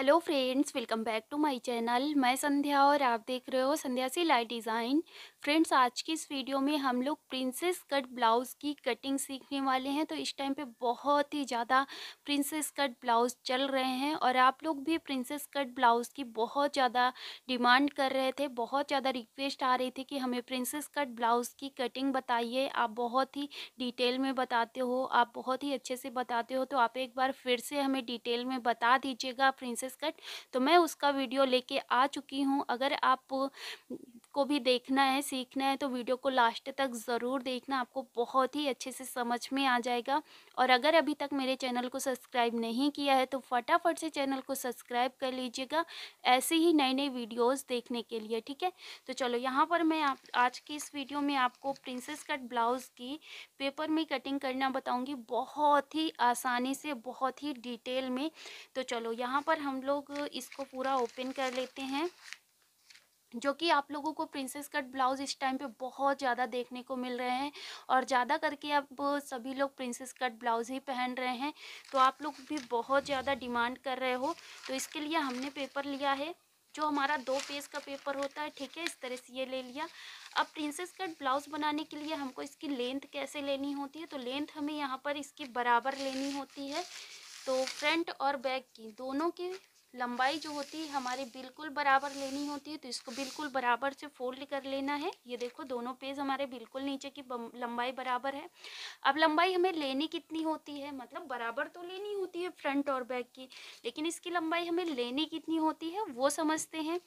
hello friends welcome back to my channel मैं संध्या और आप देख रहे हो संध्या सिलाई डिज़ाइन फ्रेंड्स आज की इस वीडियो में हम लोग प्रिंसेस कट ब्लाउज़ की कटिंग सीखने वाले हैं तो इस टाइम पे बहुत ही ज़्यादा प्रिंसेस कट ब्लाउज़ चल रहे हैं और आप लोग भी प्रिंसेस कट ब्लाउज़ की बहुत ज़्यादा डिमांड कर रहे थे बहुत ज़्यादा रिक्वेस्ट आ रही थी कि हमें प्रिंसेस कट ब्लाउज़ की कटिंग बताइए आप बहुत ही डिटेल में बताते हो आप बहुत ही अच्छे से बताते हो तो आप एक बार फिर से हमें डिटेल में बता दीजिएगा प्रिंसेस स्कर्ट तो मैं उसका वीडियो लेके आ चुकी हूँ अगर आप को भी देखना है सीखना है तो वीडियो को लास्ट तक ज़रूर देखना आपको बहुत ही अच्छे से समझ में आ जाएगा और अगर अभी तक मेरे चैनल को सब्सक्राइब नहीं किया है तो फटाफट से चैनल को सब्सक्राइब कर लीजिएगा ऐसे ही नए नए वीडियोज़ देखने के लिए ठीक है तो चलो यहाँ पर मैं आप आज की इस वीडियो में आपको प्रिंसेस कट ब्लाउज़ की पेपर में कटिंग करना बताऊँगी बहुत ही आसानी से बहुत ही डिटेल में तो चलो यहाँ पर हम लोग इसको पूरा ओपन कर लेते हैं जो कि आप लोगों को प्रिंसेस कट ब्लाउज इस टाइम पे बहुत ज़्यादा देखने को मिल रहे हैं और ज़्यादा करके अब सभी लोग प्रिंसेस कट ब्लाउज ही पहन रहे हैं तो आप लोग भी बहुत ज़्यादा डिमांड कर रहे हो तो इसके लिए हमने पेपर लिया है जो हमारा दो पेज का पेपर होता है ठीक है इस तरह से ये ले लिया अब प्रिंसेस कट ब्लाउज बनाने के लिए हमको इसकी लेंथ कैसे लेनी होती है तो लेंथ हमें यहाँ पर इसकी बराबर लेनी होती है तो फ्रंट और बैक की दोनों की लंबाई जो होती है हमारी बिल्कुल बराबर लेनी होती है तो इसको बिल्कुल बराबर से फोल्ड कर लेना है ये देखो दोनों पेज हमारे बिल्कुल नीचे की लंबाई बराबर है अब लंबाई हमें लेनी कितनी होती है मतलब बराबर तो लेनी होती है फ्रंट और बैक की लेकिन इसकी लंबाई हमें लेनी कितनी होती है वो समझते हैं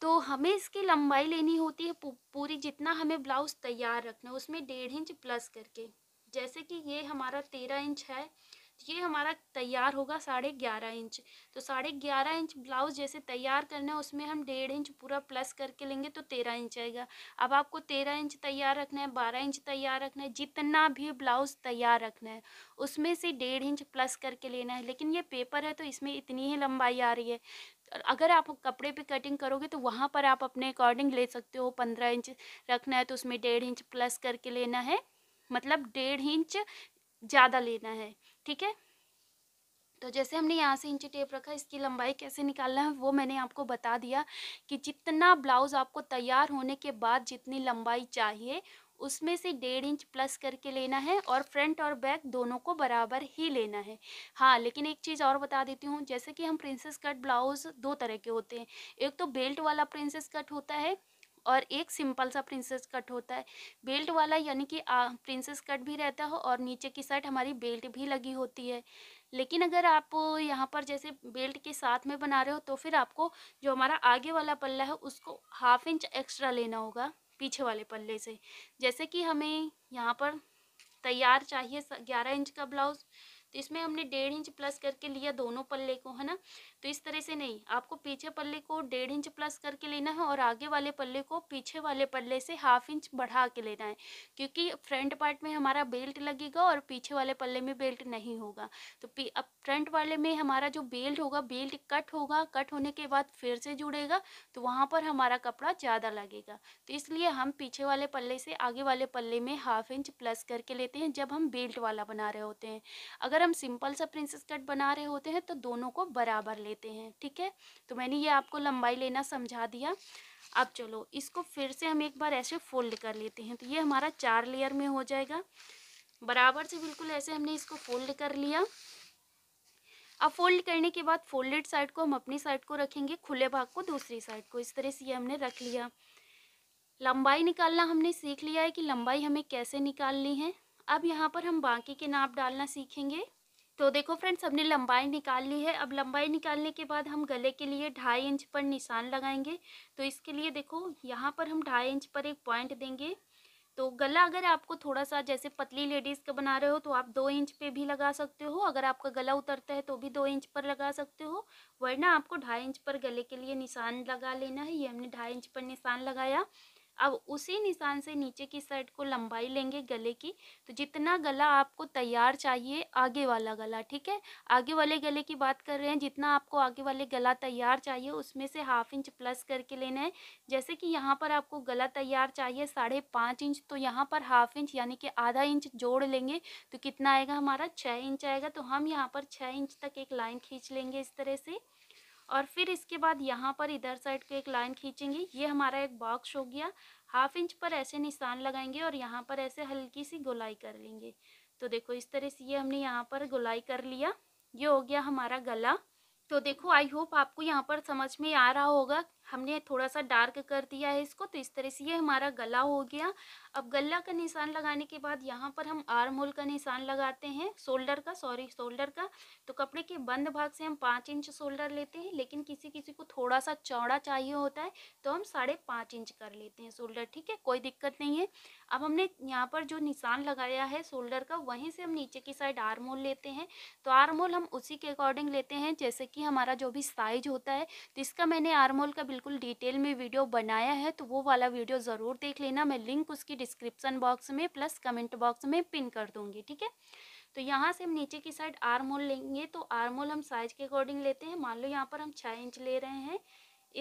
तो हमें इसकी लंबाई लेनी होती है पूरी जितना हमें ब्लाउज़ तैयार रखना है उसमें डेढ़ इंच प्लस करके जैसे कि ये हमारा तेरह इंच है ये हमारा तैयार होगा साढ़े ग्यारह इंच तो साढ़े ग्यारह इंच ब्लाउज जैसे तैयार करना है उसमें हम डेढ़ इंच पूरा प्लस करके लेंगे तो तेरह इंच आएगा अब आपको तेरह इंच तैयार रखना है बारह इंच तैयार रखना है जितना भी ब्लाउज तैयार रखना है उसमें से डेढ़ इंच प्लस करके लेना है लेकिन ये पेपर है तो इसमें इतनी ही लंबाई आ रही है अगर आप कपड़े पे कटिंग करोगे तो वहाँ पर आप अपने अकॉर्डिंग ले सकते हो पंद्रह इंच रखना है तो उसमें डेढ़ इंच प्लस करके लेना है मतलब डेढ़ इंच ज़्यादा लेना है ठीक है तो जैसे हमने यहाँ से इंची टेप रखा इसकी लंबाई कैसे निकालना है वो मैंने आपको बता दिया कि जितना ब्लाउज़ आपको तैयार होने के बाद जितनी लंबाई चाहिए उसमें से डेढ़ इंच प्लस करके लेना है और फ्रंट और बैक दोनों को बराबर ही लेना है हाँ लेकिन एक चीज़ और बता देती हूँ जैसे कि हम प्रिंसेस कट ब्लाउज़ दो तरह के होते हैं एक तो बेल्ट वाला प्रिंसेस कट होता है और एक सिंपल सा प्रिंसेस कट होता है बेल्ट वाला यानी कि प्रिंसेस कट भी रहता हो और नीचे की शर्ट हमारी बेल्ट भी लगी होती है लेकिन अगर आप यहाँ पर जैसे बेल्ट के साथ में बना रहे हो तो फिर आपको जो हमारा आगे वाला पल्ला है उसको हाफ इंच एक्स्ट्रा लेना होगा पीछे वाले पल्ले से जैसे कि हमें यहाँ पर तैयार चाहिए ग्यारह इंच का ब्लाउज़ तो इसमें हमने डेढ़ इंच प्लस करके लिया दोनों पल्ले को है ना तो इस तरह से नहीं आपको पीछे पल्ले को डेढ़ इंच प्लस करके लेना है और आगे वाले पल्ले को पीछे वाले पल्ले से हाफ इंच बढ़ा के लेना है क्योंकि फ्रंट पार्ट में हमारा बेल्ट लगेगा और पीछे वाले पल्ले में बेल्ट नहीं होगा तो अब फ्रंट वाले में हमारा जो बेल्ट होगा बेल्ट कट होगा कट होने के बाद फिर से जुड़ेगा तो वहाँ पर हमारा कपड़ा ज़्यादा लगेगा तो इसलिए हम पीछे वाले पल्ले से आगे वाले पल्ले में हाफ इंच प्लस करके लेते हैं जब हम बेल्ट वाला बना रहे होते हैं अगर हम सिंपल सा प्रिंसेस कट बना रहे होते हैं तो दोनों को बराबर लेते हैं ठीक है तो मैंने ये आपको लंबाई लेना समझा दिया अब चलो इसको फिर से हम एक बार ऐसे फोल्ड कर लेते हैं तो ये हमारा चार लेयर में हो जाएगा बराबर से बिल्कुल ऐसे हमने इसको फोल्ड कर लिया अब फोल्ड करने के बाद फोल्डेड साइड को हम अपनी साइड को रखेंगे खुले भाग को दूसरी साइड को इस तरह से ये हमने रख लिया लंबाई निकालना हमने सीख लिया है कि लंबाई हमें कैसे निकालनी है अब यहाँ पर हम बाकी के नाप डालना सीखेंगे तो देखो फ्रेंड्स हमने लंबाई निकाल ली है अब लंबाई निकालने के बाद हम गले के लिए ढाई इंच पर निशान लगाएंगे तो इसके लिए देखो यहाँ पर हम ढाई इंच पर एक पॉइंट देंगे तो गला अगर आपको थोड़ा सा जैसे पतली लेडीज़ का बना रहे हो तो आप दो इंच पे भी लगा सकते हो अगर आपका गला उतरता है तो भी दो इंच पर लगा सकते हो वरना आपको ढाई इंच पर गले के लिए निशान लगा लेना है ये हमने ढाई इंच पर निशान लगाया अब उसी निशान से नीचे की साइड को लंबाई लेंगे गले की तो जितना गला आपको तैयार चाहिए आगे वाला गला ठीक है आगे वाले गले की बात कर रहे हैं जितना आपको आगे वाले गला तैयार चाहिए उसमें से हाफ इंच प्लस करके लेना है जैसे कि यहाँ पर आपको गला तैयार चाहिए साढ़े पाँच इंच तो यहाँ पर हाफ इंच यानी कि आधा इंच जोड़ लेंगे तो कितना आएगा हमारा छः इंच आएगा तो हम यहाँ पर छः इंच तक एक लाइन खींच लेंगे इस तरह से और फिर इसके बाद यहाँ पर इधर साइड को एक लाइन खींचेंगे ये हमारा एक बॉक्स हो गया हाफ इंच पर ऐसे निशान लगाएंगे और यहाँ पर ऐसे हल्की सी गोलाई कर लेंगे तो देखो इस तरह से ये हमने यहाँ पर गोलाई कर लिया ये हो गया हमारा गला तो देखो आई होप आपको यहाँ पर समझ में आ रहा होगा हमने थोड़ा सा डार्क कर दिया है इसको तो इस तरह से ये हमारा गला हो गया अब गला का निशान लगाने के बाद यहाँ पर हम आर्म होल का निशान लगाते हैं शोल्डर का सॉरी शोल्डर का तो कपड़े के बंद भाग से हम पाँच इंच शोल्डर लेते हैं लेकिन किसी किसी को थोड़ा सा चौड़ा चाहिए होता है तो हम साढ़े पाँच इंच कर लेते हैं शोल्डर ठीक है कोई दिक्कत नहीं है अब हमने यहाँ पर जो निशान लगाया है शोल्डर का वहीं से हम नीचे की साइड आर्म होल लेते हैं तो आर्म होल हम उसी के अकॉर्डिंग लेते हैं जैसे कि हमारा जो भी साइज होता है तो इसका मैंने आर्म होल का बिल्कुल डिटेल में वीडियो बनाया है तो वो वाला वीडियो ज़रूर देख लेना मैं लिंक उसकी डिस्क्रिप्सन बॉक्स में प्लस कमेंट बॉक्स में पिन कर दूंगी ठीक है तो यहाँ से हम नीचे की साइड आर्म होल लेंगे तो आर्म होल हम साइज के अकॉर्डिंग लेते हैं मान लो यहाँ पर हम छः इंच ले रहे हैं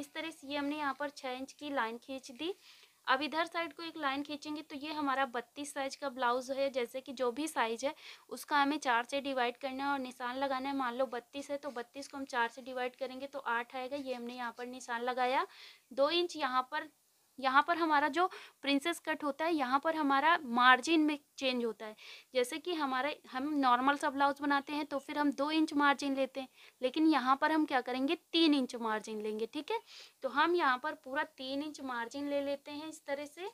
इस तरह से ये हमने यहाँ पर छः इंच की लाइन खींच दी अब इधर साइड को एक लाइन खींचेंगे तो ये हमारा बत्तीस साइज का ब्लाउज़ है जैसे कि जो भी साइज है उसका हमें चार से डिवाइड करना है और निशान लगाना है मान लो बत्तीस है तो बत्तीस को हम चार से डिवाइड करेंगे तो आठ आएगा ये हमने यहाँ पर निशान लगाया दो इंच यहाँ पर यहाँ पर हमारा जो प्रिंसेस कट होता है यहाँ पर हमारा मार्जिन में चेंज होता है जैसे कि हमारा हम नॉर्मल सा ब्लाउज बनाते हैं तो फिर हम दो इंच मार्जिन लेते हैं लेकिन यहाँ पर हम क्या करेंगे तीन इंच मार्जिन लेंगे ठीक है तो हम यहाँ पर पूरा तीन इंच मार्जिन ले लेते हैं इस तरह से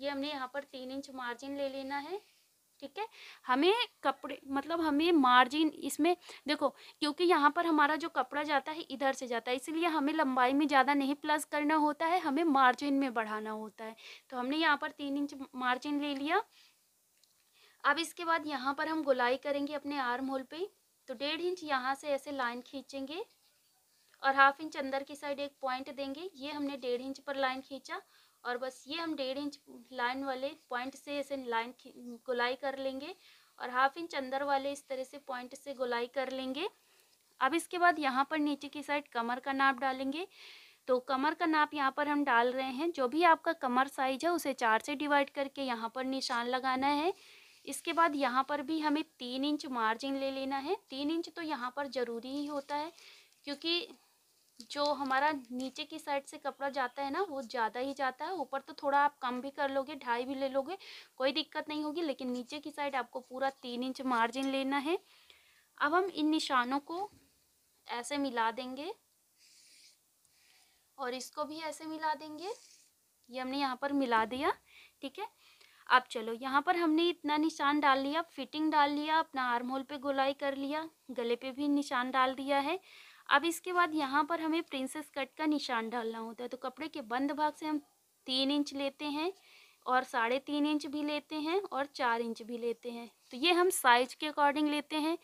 ये हमने यहाँ पर तीन इंच मार्जिन ले लेना है ठीक है हमें कपड़े मतलब हमें मार्जिन इसमें देखो क्योंकि यहाँ पर हमारा जो कपड़ा जाता है इधर से जाता है इसलिए हमें लंबाई में ज़्यादा नहीं प्लस करना होता है हमें मार्जिन में बढ़ाना होता है तो हमने यहाँ पर तीन इंच मार्जिन ले लिया अब इसके बाद यहाँ पर हम गुलाई करेंगे अपने आर्म होल पर तो डेढ़ इंच यहाँ से ऐसे लाइन खींचेंगे और हाफ इंच अंदर की साइड एक पॉइंट देंगे ये हमने डेढ़ इंच पर लाइन खींचा और बस ये हम डेढ़ इंच लाइन वाले पॉइंट से ऐसे लाइन गुलाई कर लेंगे और हाफ इंच अंदर वाले इस तरह से पॉइंट से गुलाई कर लेंगे अब इसके बाद यहाँ पर नीचे की साइड कमर का नाप डालेंगे तो कमर का नाप यहाँ पर हम डाल रहे हैं जो भी आपका कमर साइज है उसे चार से डिवाइड करके यहाँ पर निशान लगाना है इसके बाद यहाँ पर भी हमें तीन इंच मार्जिन ले लेना है तीन इंच तो यहाँ पर ज़रूरी ही होता है क्योंकि जो हमारा नीचे की साइड से कपड़ा जाता है ना वो ज़्यादा ही जाता है ऊपर तो थोड़ा आप कम भी कर लोगे ढाई भी ले लोगे कोई दिक्कत नहीं होगी लेकिन नीचे की साइड आपको पूरा तीन इंच मार्जिन लेना है अब हम इन निशानों को ऐसे मिला देंगे और इसको भी ऐसे मिला देंगे ये हमने यहाँ पर मिला दिया ठीक है अब चलो यहाँ पर हमने इतना निशान डाल लिया फिटिंग डाल लिया अपना आर्म होल पर गोलाई कर लिया गले पे भी निशान डाल दिया है अब इसके बाद यहाँ पर हमें प्रिंसेस कट का निशान डालना होता है तो कपड़े के बंद भाग से हम तीन इंच लेते हैं और साढ़े तीन इंच भी लेते हैं और चार इंच भी लेते हैं तो ये हम साइज के अकॉर्डिंग लेते हैं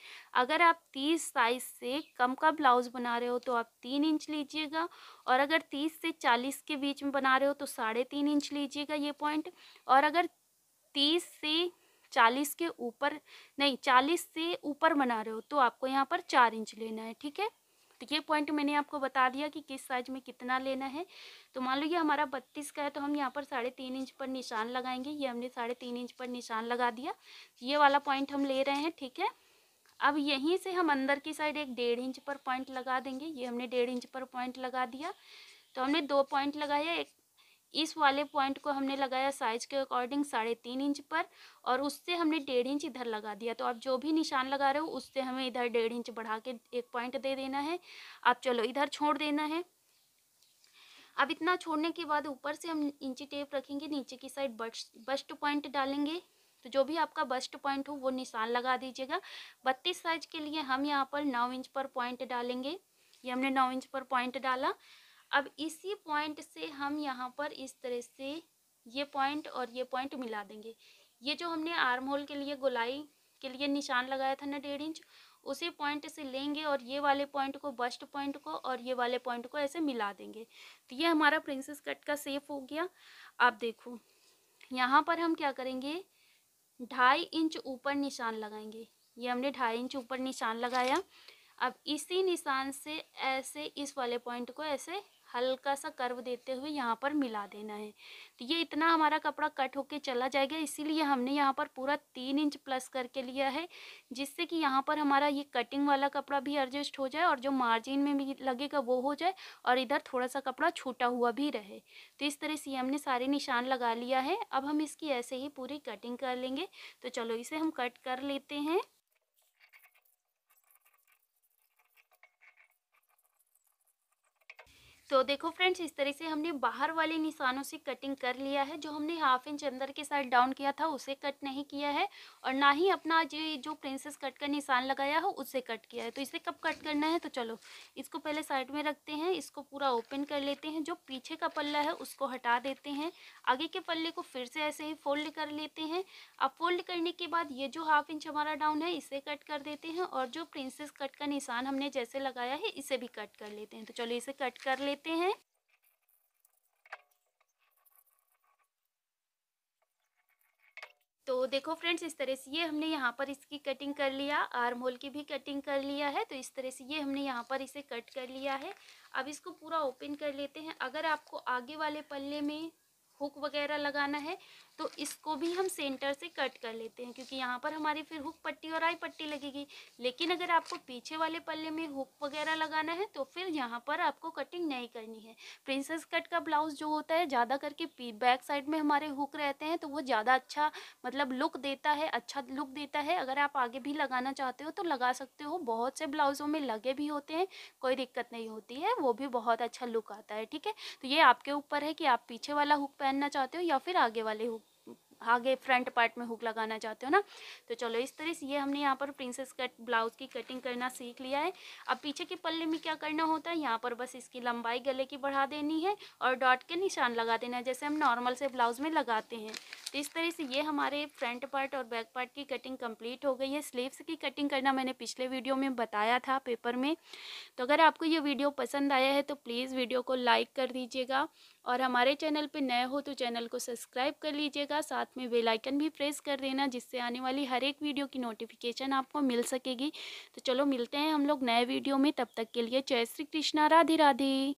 अगर आप तीस साइज से कम का ब्लाउज़ बना रहे हो तो आप तीन इंच लीजिएगा और अगर तीस से चालीस के बीच में बना रहे हो तो साढ़े तीन इंच लीजिएगा ये पॉइंट और अगर तीस से चालीस के ऊपर नहीं चालीस से ऊपर बना रहे हो तो आपको यहाँ पर चार इंच लेना है ठीक है तो ये पॉइंट मैंने आपको बता दिया कि किस साइज में कितना लेना है तो मान लो ये हमारा बत्तीस का है तो हम यहाँ पर साढ़े तीन इंच पर निशान लगाएंगे ये हमने साढ़े तीन इंच पर निशान लगा दिया ये वाला पॉइंट हम ले रहे हैं ठीक है अब यहीं से हम अंदर की साइड एक डेढ़ इंच पर पॉइंट लगा देंगे ये हमने डेढ़ इंच पर पॉइंट लगा दिया तो हमने दो पॉइंट लगाया एक इस वाले पॉइंट को हमने लगाया साइज के अकॉर्डिंग साढ़े तीन इंच पर और उससे हमने डेढ़ इंच इधर लगा दिया तो आप जो भी निशान लगा रहे हो उससे हमें इधर डेढ़ इंच बढ़ा के एक पॉइंट दे देना है आप चलो इधर छोड़ देना है अब इतना छोड़ने के बाद ऊपर से हम इंची टेप रखेंगे नीचे की साइड बस्ट बस्ट पॉइंट डालेंगे तो जो भी आपका बस्ट पॉइंट हो वो निशान लगा दीजिएगा बत्तीस साइज के लिए हम यहाँ पर नौ इंच पर पॉइंट डालेंगे ये हमने नौ इंच पर पॉइंट डाला अब इसी पॉइंट से हम यहाँ पर इस तरह से ये पॉइंट और ये पॉइंट मिला देंगे ये जो हमने आर्म होल के लिए गोलाई के लिए निशान लगाया था ना डेढ़ इंच उसी पॉइंट से लेंगे और ये वाले पॉइंट को बस्ट पॉइंट को और ये वाले पॉइंट को ऐसे मिला देंगे तो ये हमारा प्रिंसेस कट का सेफ हो गया आप देखो यहाँ पर हम क्या करेंगे ढाई इंच ऊपर निशान लगाएंगे ये हमने ढाई इंच ऊपर निशान लगाया अब इसी निशान से ऐसे इस वाले पॉइंट को ऐसे हल्का सा कर्व देते हुए यहाँ पर मिला देना है तो ये इतना हमारा कपड़ा कट होके चला जाएगा इसीलिए हमने यहाँ पर पूरा तीन इंच प्लस करके लिया है जिससे कि यहाँ पर हमारा ये कटिंग वाला कपड़ा भी एडजस्ट हो जाए और जो मार्जिन में भी लगेगा वो हो जाए और इधर थोड़ा सा कपड़ा छूटा हुआ भी रहे तो इस तरह से हमने सारे निशान लगा लिया है अब हम इसकी ऐसे ही पूरी कटिंग कर लेंगे तो चलो इसे हम कट कर लेते हैं तो देखो फ्रेंड्स इस तरह से हमने बाहर वाले निशानों से कटिंग कर लिया है जो हमने हाफ इंच अंदर के साइड डाउन किया था उसे कट नहीं किया है और ना ही अपना जो जो प्रिंसेस कट का निशान लगाया हो उसे कट किया है तो इसे कब कट करना है तो चलो इसको पहले साइड में रखते हैं इसको पूरा ओपन कर लेते हैं जो पीछे का पल्ला है उसको हटा देते हैं आगे के पल्ले को फिर से ऐसे ही फोल्ड कर लेते हैं अब फोल्ड करने के बाद ये जो हाफ इंच हमारा डाउन है इसे कट कर देते हैं और जो प्रिंसेस कट का निशान हमने जैसे लगाया है इसे भी कट कर लेते हैं तो चलो इसे कट कर ले लेते हैं तो देखो फ्रेंड्स इस तरह से ये हमने यहाँ पर इसकी कटिंग कर लिया आर्म होल की भी कटिंग कर लिया है तो इस तरह से ये हमने यहाँ पर इसे कट कर लिया है अब इसको पूरा ओपन कर लेते हैं अगर आपको आगे वाले पल्ले में हुक वगैरह लगाना है तो इसको भी हम सेंटर से कट कर लेते हैं क्योंकि यहाँ पर हमारी फिर हुक पट्टी और आई पट्टी लगेगी लेकिन अगर आपको पीछे वाले पल्ले में हुक वगैरह लगाना है तो फिर यहाँ पर आपको कटिंग नहीं करनी है प्रिंसेस कट का ब्लाउज़ जो होता है ज़्यादा करके बैक साइड में हमारे हुक रहते हैं तो वो ज़्यादा अच्छा मतलब लुक देता है अच्छा लुक देता है अगर आप आगे भी लगाना चाहते हो तो लगा सकते हो बहुत से ब्लाउज़ों में लगे भी होते हैं कोई दिक्कत नहीं होती है वो भी बहुत अच्छा लुक आता है ठीक है तो ये आपके ऊपर है कि आप पीछे वाला हुक पहनना चाहते हो या फिर आगे वाले हुक आगे फ्रंट पार्ट में हुक लगाना चाहते हो ना तो चलो इस तरह से ये हमने यहाँ पर प्रिंसेस कट ब्लाउज़ की कटिंग करना सीख लिया है अब पीछे के पल्ले में क्या करना होता है यहाँ पर बस इसकी लंबाई गले की बढ़ा देनी है और डॉट के निशान लगा देना है जैसे हम नॉर्मल से ब्लाउज़ में लगाते हैं तो इस तरह से ये हमारे फ्रंट पार्ट और बैक पार्ट की कटिंग कम्प्लीट हो गई है स्लीव्स की कटिंग करना मैंने पिछले वीडियो में बताया था पेपर में तो अगर आपको ये वीडियो पसंद आया है तो प्लीज़ वीडियो को लाइक कर दीजिएगा और हमारे चैनल पे नए हो तो चैनल को सब्सक्राइब कर लीजिएगा साथ में बेल आइकन भी प्रेस कर देना जिससे आने वाली हर एक वीडियो की नोटिफिकेशन आपको मिल सकेगी तो चलो मिलते हैं हम लोग नए वीडियो में तब तक के लिए जय श्री कृष्णा राधे राधे